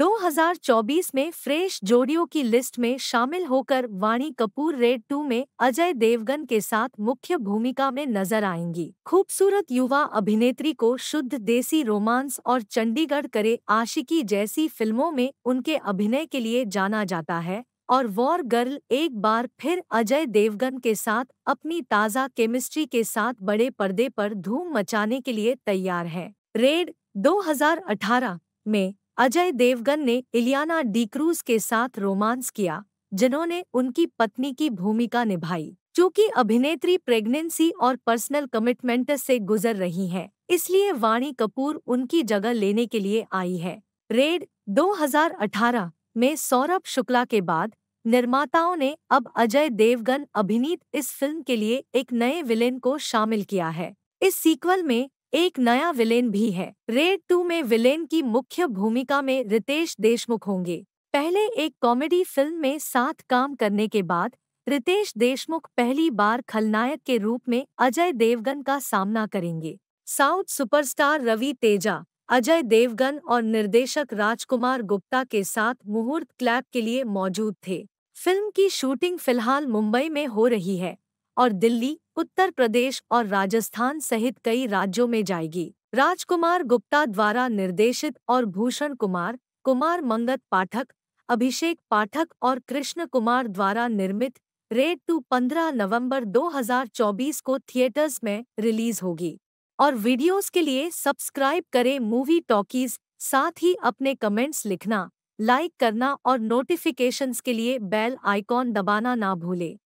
2024 में फ्रेश जोड़ियों की लिस्ट में शामिल होकर वाणी कपूर रेड टू में अजय देवगन के साथ मुख्य भूमिका में नजर आएंगी खूबसूरत युवा अभिनेत्री को शुद्ध देसी रोमांस और चंडीगढ़ करे आशिकी जैसी फिल्मों में उनके अभिनय के लिए जाना जाता है और वॉर गर्ल एक बार फिर अजय देवगन के साथ अपनी ताज़ा केमिस्ट्री के साथ बड़े पर्दे पर धूम मचाने के लिए तैयार है रेड 2018 में अजय देवगन ने इलियाना डीक्रूज के साथ रोमांस किया जिन्होंने उनकी पत्नी की भूमिका निभाई चूँकि अभिनेत्री प्रेगनेंसी और पर्सनल कमिटमेंट से गुजर रही हैं, इसलिए वाणी कपूर उनकी जगह लेने के लिए आई है रेड 2018 में सौरभ शुक्ला के बाद निर्माताओं ने अब अजय देवगन अभिनीत इस फिल्म के लिए एक नए विलेन को शामिल किया है इस सीक्वल में एक नया विलेन भी है रेड टू में विलेन की मुख्य भूमिका में रितेश देशमुख होंगे पहले एक कॉमेडी फिल्म में साथ काम करने के बाद रितेश देशमुख पहली बार खलनायक के रूप में अजय देवगन का सामना करेंगे साउथ सुपरस्टार रवि तेजा अजय देवगन और निर्देशक राजकुमार गुप्ता के साथ मुहूर्त क्लैप के लिए मौजूद थे फिल्म की शूटिंग फिलहाल मुंबई में हो रही है और दिल्ली उत्तर प्रदेश और राजस्थान सहित कई राज्यों में जाएगी राजकुमार गुप्ता द्वारा निर्देशित और भूषण कुमार कुमार मंगत पाठक अभिषेक पाठक और कृष्ण कुमार द्वारा निर्मित रेड टू 15 नवंबर 2024 को थिएटर्स में रिलीज होगी और वीडियोस के लिए सब्सक्राइब करें मूवी टॉकीज साथ ही अपने कमेंट्स लिखना लाइक करना और नोटिफिकेशंस के लिए बेल आइकॉन दबाना ना भूलें